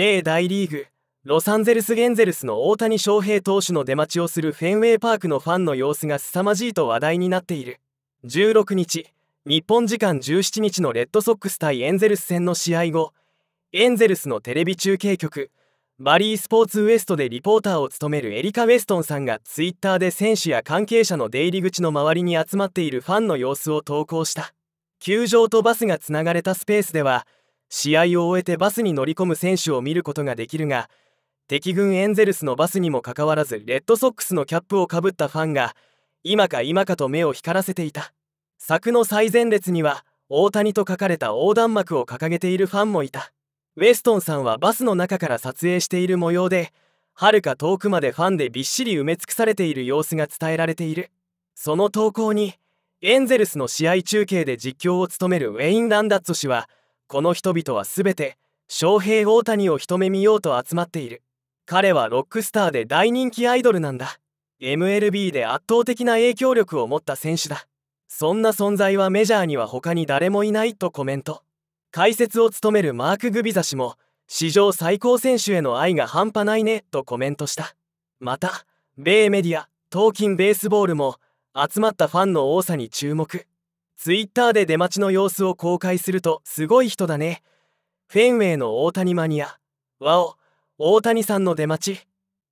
米大リーグロサンゼルス・ゲンゼルスの大谷翔平投手の出待ちをするフェンウェイパークのファンの様子が凄まじいと話題になっている16日日本時間17日のレッドソックス対エンゼルス戦の試合後エンゼルスのテレビ中継局バリースポーツウエストでリポーターを務めるエリカ・ウェストンさんがツイッターで選手や関係者の出入り口の周りに集まっているファンの様子を投稿した球場とバスがつながれたスペースでは試合を終えてバスに乗り込む選手を見ることができるが敵軍エンゼルスのバスにもかかわらずレッドソックスのキャップをかぶったファンが今か今かと目を光らせていた柵の最前列には大谷と書かれた横断幕を掲げているファンもいたウェストンさんはバスの中から撮影している模様ではるか遠くまでファンでびっしり埋め尽くされている様子が伝えられているその投稿にエンゼルスの試合中継で実況を務めるウェイン・ランダッツ氏は「この人々はすべて翔平大谷を一目見ようと集まっている彼はロックスターで大人気アイドルなんだ MLB で圧倒的な影響力を持った選手だそんな存在はメジャーには他に誰もいないとコメント解説を務めるマーク・グビザ氏も史上最高選手への愛が半端ないねとコメントしたまた米メディア「トーキンベースボール」も集まったファンの多さに注目ツイッターで出待ちの様子を公開するとすごい人だねフェンウェイの大谷マニアわお大谷さんの出待ち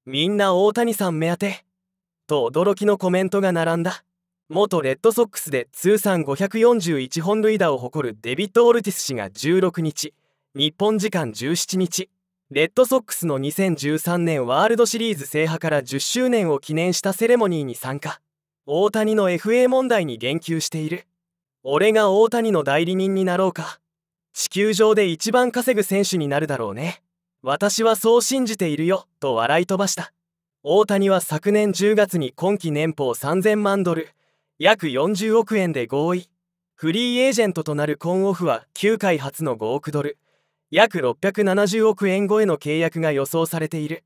みんな大谷さん目当てと驚きのコメントが並んだ元レッドソックスで通算541本塁打を誇るデビッド・オルティス氏が16日日本時間17日レッドソックスの2013年ワールドシリーズ制覇から10周年を記念したセレモニーに参加大谷の FA 問題に言及している俺が大谷の代理人になろうか地球上で一番稼ぐ選手になるだろうね私はそう信じているよと笑い飛ばした大谷は昨年10月に今季年俸3000万ドル約40億円で合意フリーエージェントとなるコンオフは9回初の5億ドル約670億円超えの契約が予想されている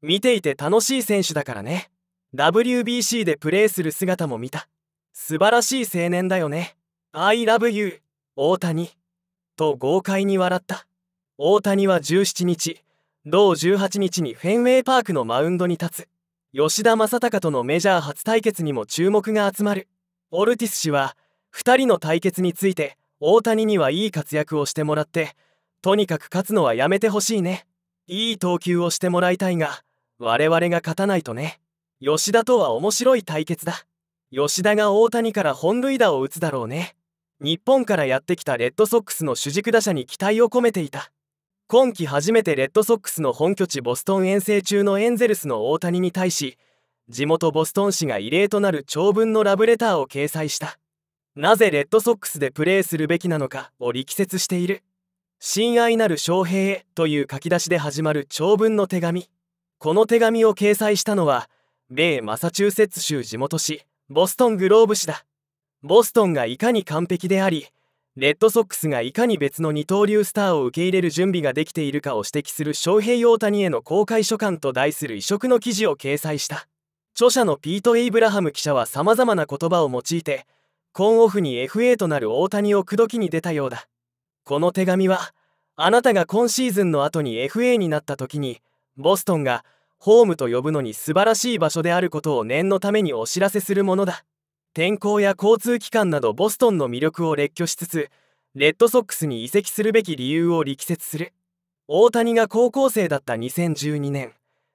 見ていて楽しい選手だからね WBC でプレーする姿も見た素晴らしい青年だよね I love you 大谷と豪快に笑った大谷は17日同18日にフェンウェイパークのマウンドに立つ吉田正尚とのメジャー初対決にも注目が集まるオルティス氏は2人の対決について大谷にはいい活躍をしてもらってとにかく勝つのはやめてほしいねいい投球をしてもらいたいが我々が勝たないとね吉田とは面白い対決だ吉田が大谷から本塁打を打つだろうね日本からやってきたレッドソックスの主軸打者に期待を込めていた今季初めてレッドソックスの本拠地ボストン遠征中のエンゼルスの大谷に対し地元ボストン市が異例となる長文のラブレターを掲載したなぜレッドソックスでプレーするべきなのかを力説している親愛なる翔平へという書き出しで始まる長文の手紙この手紙を掲載したのは米マサチューセッツ州地元紙ボストングローブ市だボストンがいかに完璧でありレッドソックスがいかに別の二刀流スターを受け入れる準備ができているかを指摘する翔平大谷への公開書簡と題する異色の記事を掲載した著者のピート・エイブラハム記者はさまざまな言葉を用いてコンオフに FA となる大谷を口説きに出たようだこの手紙はあなたが今シーズンの後に FA になった時にボストンがホームと呼ぶのに素晴らしい場所であることを念のためにお知らせするものだ天候や交通機関などボストンの魅力を列挙しつつレッドソックスに移籍するべき理由を力説する大谷が高校生だった2012年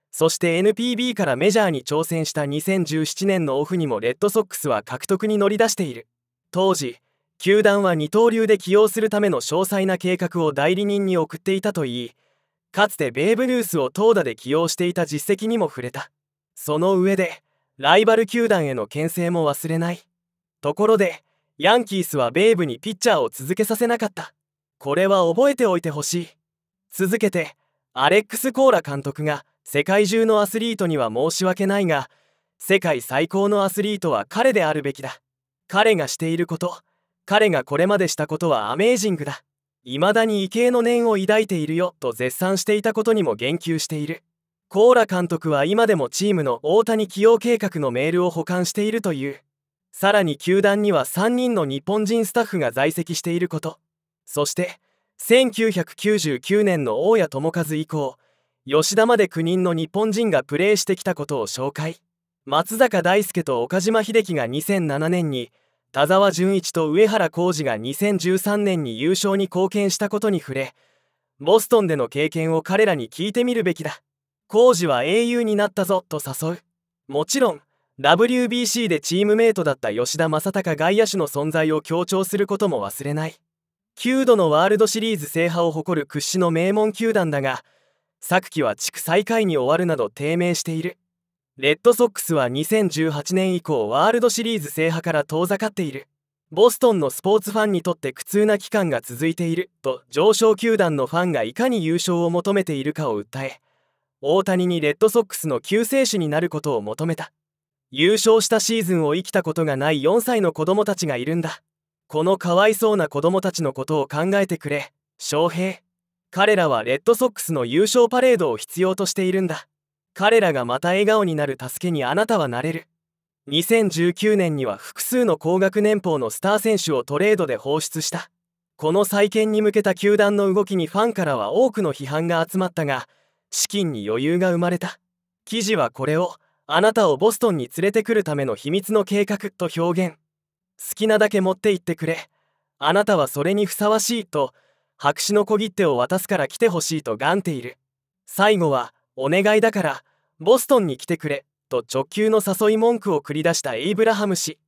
そして NPB からメジャーに挑戦した2017年のオフにもレッドソックスは獲得に乗り出している当時球団は二刀流で起用するための詳細な計画を代理人に送っていたといいかつてベーブ・ルースを投打で起用していた実績にも触れたその上でライバル球団への牽制も忘れないところでヤンキースはベーブにピッチャーを続けさせなかったこれは覚えておいてほしい続けてアレックス・コーラ監督が世界中のアスリートには申し訳ないが世界最高のアスリートは彼であるべきだ彼がしていること彼がこれまでしたことはアメージングだ未だに畏敬の念を抱いているよと絶賛していたことにも言及しているコーラ監督は今でもチームの大谷起用計画のメールを保管しているというさらに球団には3人の日本人スタッフが在籍していることそして1999年の大谷智和以降吉田まで9人の日本人がプレーしてきたことを紹介松坂大輔と岡島秀樹が2007年に田沢純一と上原浩二が2013年に優勝に貢献したことに触れボストンでの経験を彼らに聞いてみるべきだ浩二は英雄になったぞと誘うもちろん WBC でチームメートだった吉田正尚外野手の存在を強調することも忘れない9度のワールドシリーズ制覇を誇る屈指の名門球団だが昨季は地区最下位に終わるなど低迷しているレッドソックスは2018年以降ワールドシリーズ制覇から遠ざかっているボストンのスポーツファンにとって苦痛な期間が続いていると上昇球団のファンがいかに優勝を求めているかを訴え大谷にレッドソックスの救世主になることを求めた優勝したシーズンを生きたことがない4歳の子供たちがいるんだこのかわいそうな子供たちのことを考えてくれ翔平彼らはレッドソックスの優勝パレードを必要としているんだ彼らがまた笑顔になる助けにあなたはなれる2019年には複数の高額年俸のスター選手をトレードで放出したこの再建に向けた球団の動きにファンからは多くの批判が集まったが資金に余裕が生まれた記事はこれをあなたをボストンに連れてくるための秘密の計画と表現好きなだけ持って行ってくれあなたはそれにふさわしいと白紙の小切手を渡すから来てほしいとがんている最後はお願いだからボストンに来てくれと直球の誘い文句を繰り出したエイブラハム氏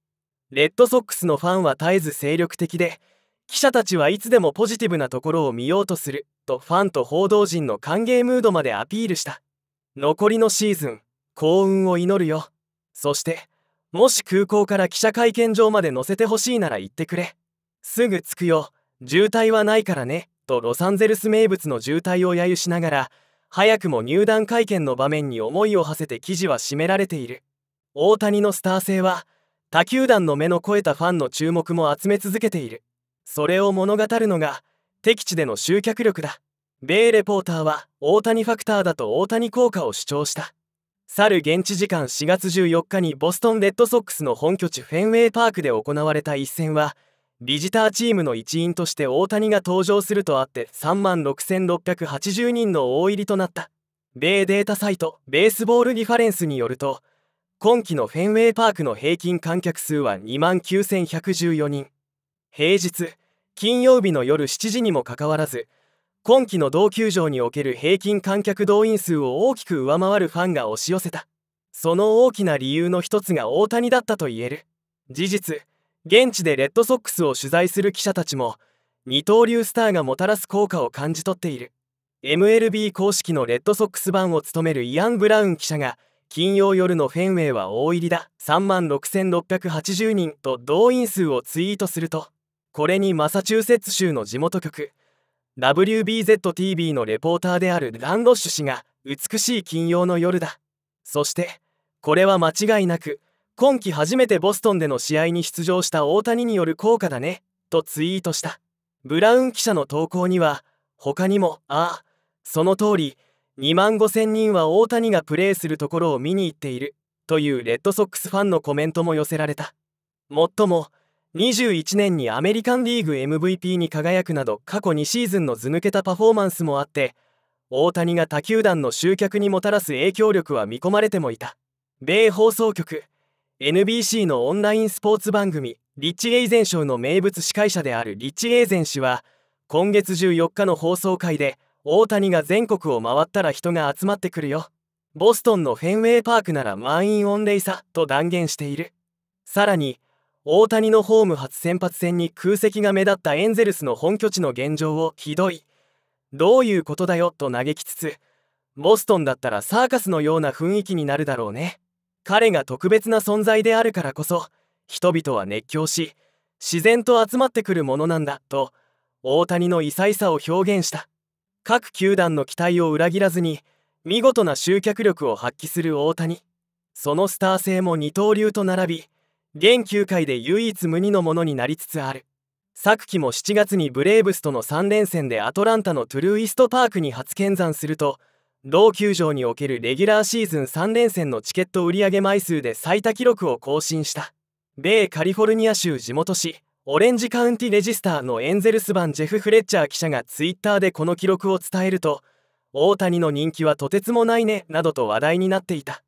レッドソックスのファンは絶えず精力的で記者たちはいつでもポジティブなところを見ようとするとファンと報道陣の歓迎ムードまでアピールした残りのシーズン幸運を祈るよそしてもし空港から記者会見場まで乗せてほしいなら言ってくれすぐ着くよ渋滞はないからねとロサンゼルス名物の渋滞を揶揄しながら早くも入団会見の場面に思いを馳せて記事は締められている大谷のスター性は他球団の目の肥えたファンの注目も集め続けているそれを物語るのが敵地での集客力だ米レポーターは大谷ファクターだと大谷効果を主張した去る現地時間4月14日にボストン・レッドソックスの本拠地フェンウェイパークで行われた一戦はビジターチームの一員として大谷が登場するとあって3万6680人の大入りとなった米データサイトベースボールリファレンスによると今季のフェンウェイパークの平均観客数は2万9114人平日金曜日の夜7時にもかかわらず今季の同球場における平均観客動員数を大きく上回るファンが押し寄せたその大きな理由の一つが大谷だったと言える事実現地でレッドソックスを取材する記者たちも二刀流スターがもたらす効果を感じ取っている MLB 公式のレッドソックス版を務めるイアン・ブラウン記者が金曜夜のフェンウェイは大入りだ3万6680人と動員数をツイートするとこれにマサチューセッツ州の地元局 WBZTV のレポーターであるランロッシュ氏が美しい金曜の夜だそしてこれは間違いなく今季初めてボストンでの試合に出場した大谷による効果だねとツイートしたブラウン記者の投稿には他にも「ああその通り2万5000人は大谷がプレーするところを見に行っている」というレッドソックスファンのコメントも寄せられた。もっとも21年にアメリカンリーグ MVP に輝くなど過去2シーズンの図抜けたパフォーマンスもあって大谷が他球団の集客にもたらす影響力は見込まれてもいた米放送局 NBC のオンラインスポーツ番組「リッチ・エイゼン賞」の名物司会者であるリッチ・エイゼン氏は今月14日の放送会で大谷が全国を回ったら人が集まってくるよボストンのフェンウェイパークなら満員御礼さと断言しているさらに「大谷のホーム初先発戦に空席が目立ったエンゼルスの本拠地の現状をひどいどういうことだよと嘆きつつボストンだったらサーカスのような雰囲気になるだろうね彼が特別な存在であるからこそ人々は熱狂し自然と集まってくるものなんだと大谷の異彩さを表現した各球団の期待を裏切らずに見事な集客力を発揮する大谷そのスター性も二刀流と並び現球界で唯一無二のものになりつつある昨季も7月にブレーブスとの3連戦でアトランタのトゥルーイストパークに初見山すると同球場におけるレギュラーシーズン3連戦のチケット売上枚数で最多記録を更新した米カリフォルニア州地元紙オレンジカウンティレジスターのエンゼルス版ジェフ・フレッチャー記者がツイッターでこの記録を伝えると大谷の人気はとてつもないねなどと話題になっていた